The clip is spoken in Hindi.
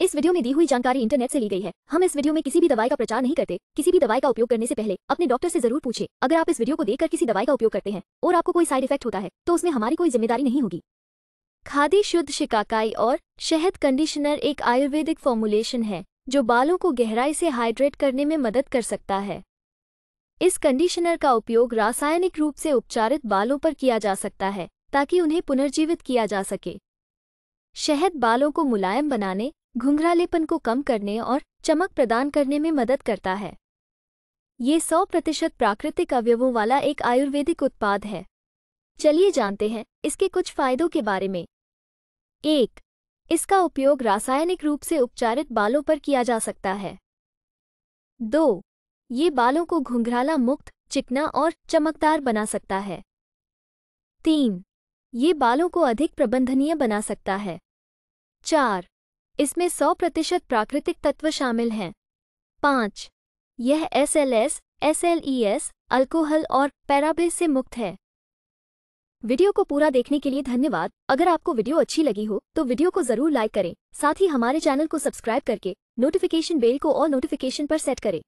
इस वीडियो में दी हुई जानकारी इंटरनेट से ली गई है हम इस वीडियो में किसी भी दवाई का प्रचार नहीं करते किसी भी दवाई का उपयोग करने से पहले अपने डॉक्टर से जरूर पूछे अगर आप इस वीडियो को देखकर किसी दवाई का उपयोग करते हैं और आपको कोई साइड इफेक्ट होता है तो उसमें हमारी कोई जिम्मेदारी नहीं होगी खादी शुद्ध शिकाकाई और शहद कंडीशनर एक आयुर्वेदिक फॉर्मुलेशन है जो बालों को गहराई से हाइड्रेट करने में मदद कर सकता है इस कंडीशनर का उपयोग रासायनिक रूप से उपचारित बालों पर किया जा सकता है ताकि उन्हें पुनर्जीवित किया जा सके शहद बालों को मुलायम बनाने घुंघरालेपन को कम करने और चमक प्रदान करने में मदद करता है ये 100 प्रतिशत प्राकृतिक अवयवों वाला एक आयुर्वेदिक उत्पाद है चलिए जानते हैं इसके कुछ फायदों के बारे में एक इसका उपयोग रासायनिक रूप से उपचारित बालों पर किया जा सकता है दो ये बालों को घुंघराला मुक्त चिकना और चमकदार बना सकता है तीन ये बालों को अधिक प्रबंधनीय बना सकता है चार इसमें 100 प्रतिशत प्राकृतिक तत्व शामिल हैं पाँच यह S L S S L E S alcohol और पैराबेज से मुक्त है वीडियो को पूरा देखने के लिए धन्यवाद अगर आपको वीडियो अच्छी लगी हो तो वीडियो को जरूर लाइक करें साथ ही हमारे चैनल को सब्सक्राइब करके नोटिफिकेशन बेल को और नोटिफिकेशन पर सेट करें